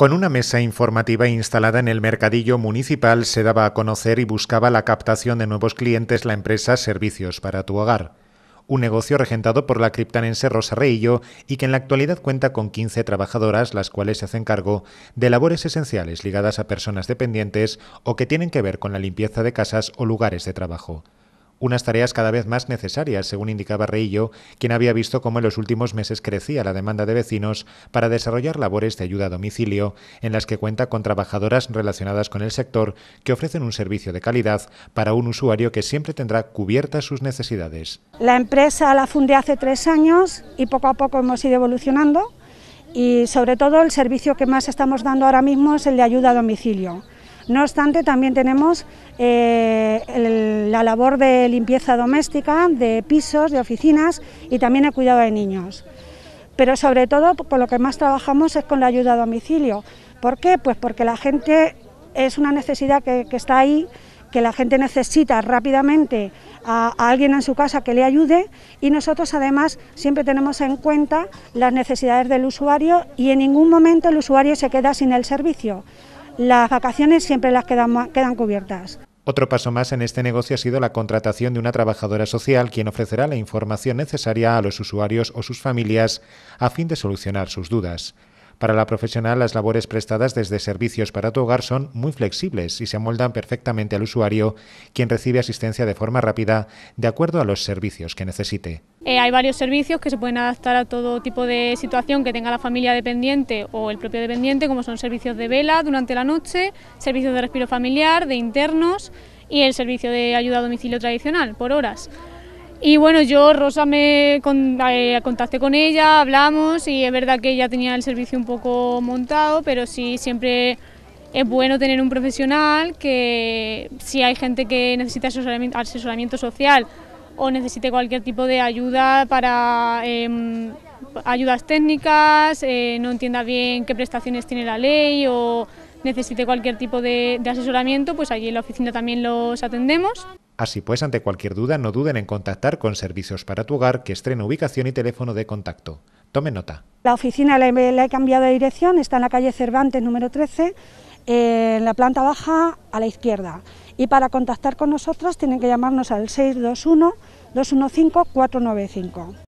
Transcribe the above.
Con una mesa informativa instalada en el mercadillo municipal se daba a conocer y buscaba la captación de nuevos clientes la empresa Servicios para tu hogar, un negocio regentado por la criptanense Rosa Reillo y que en la actualidad cuenta con 15 trabajadoras, las cuales se hacen cargo de labores esenciales ligadas a personas dependientes o que tienen que ver con la limpieza de casas o lugares de trabajo unas tareas cada vez más necesarias, según indicaba Reillo, quien había visto cómo en los últimos meses crecía la demanda de vecinos para desarrollar labores de ayuda a domicilio, en las que cuenta con trabajadoras relacionadas con el sector que ofrecen un servicio de calidad para un usuario que siempre tendrá cubiertas sus necesidades. La empresa la fundé hace tres años y poco a poco hemos ido evolucionando y sobre todo el servicio que más estamos dando ahora mismo es el de ayuda a domicilio. No obstante, también tenemos eh, el la labor de limpieza doméstica, de pisos, de oficinas y también el cuidado de niños. Pero sobre todo, por lo que más trabajamos es con la ayuda a domicilio. ¿Por qué? Pues porque la gente es una necesidad que, está ahí, que la gente necesita rápidamente a, alguien en su casa que le ayude y nosotros además siempre tenemos en cuenta las necesidades del usuario y en ningún momento el usuario se queda sin el servicio. Las vacaciones siempre las quedan cubiertas. Otro paso más en este negocio ha sido la contratación de una trabajadora social quien ofrecerá la información necesaria a los usuarios o sus familias a fin de solucionar sus dudas. Para la profesional, las labores prestadas desde servicios para tu hogar son muy flexibles y se amoldan perfectamente al usuario, quien recibe asistencia de forma rápida de acuerdo a los servicios que necesite. Eh, hay varios servicios que se pueden adaptar a todo tipo de situación que tenga la familia dependiente o el propio dependiente, como son servicios de vela durante la noche, servicios de respiro familiar, de internos y el servicio de ayuda a domicilio tradicional por horas. Y bueno, yo, Rosa, me eh, contacté con ella, hablamos y es verdad que ella tenía el servicio un poco montado, pero sí siempre es bueno tener un profesional que si hay gente que necesita asesoramiento, social o necesite cualquier tipo de ayuda para em, ayudas técnicas, eh, no entienda bien qué prestaciones tiene la ley o necesite cualquier tipo de, de asesoramiento, pues allí en la oficina también los atendemos. Así pues, ante cualquier duda, no duden en contactar con Servicios para tu Hogar, que estrena ubicación y teléfono de contacto. Tomen nota. La oficina la he, he cambiado de dirección, está en la calle Cervantes, número 13, eh, en la planta baja a la izquierda. Y para contactar con nosotros tienen que llamarnos al 621 215 495.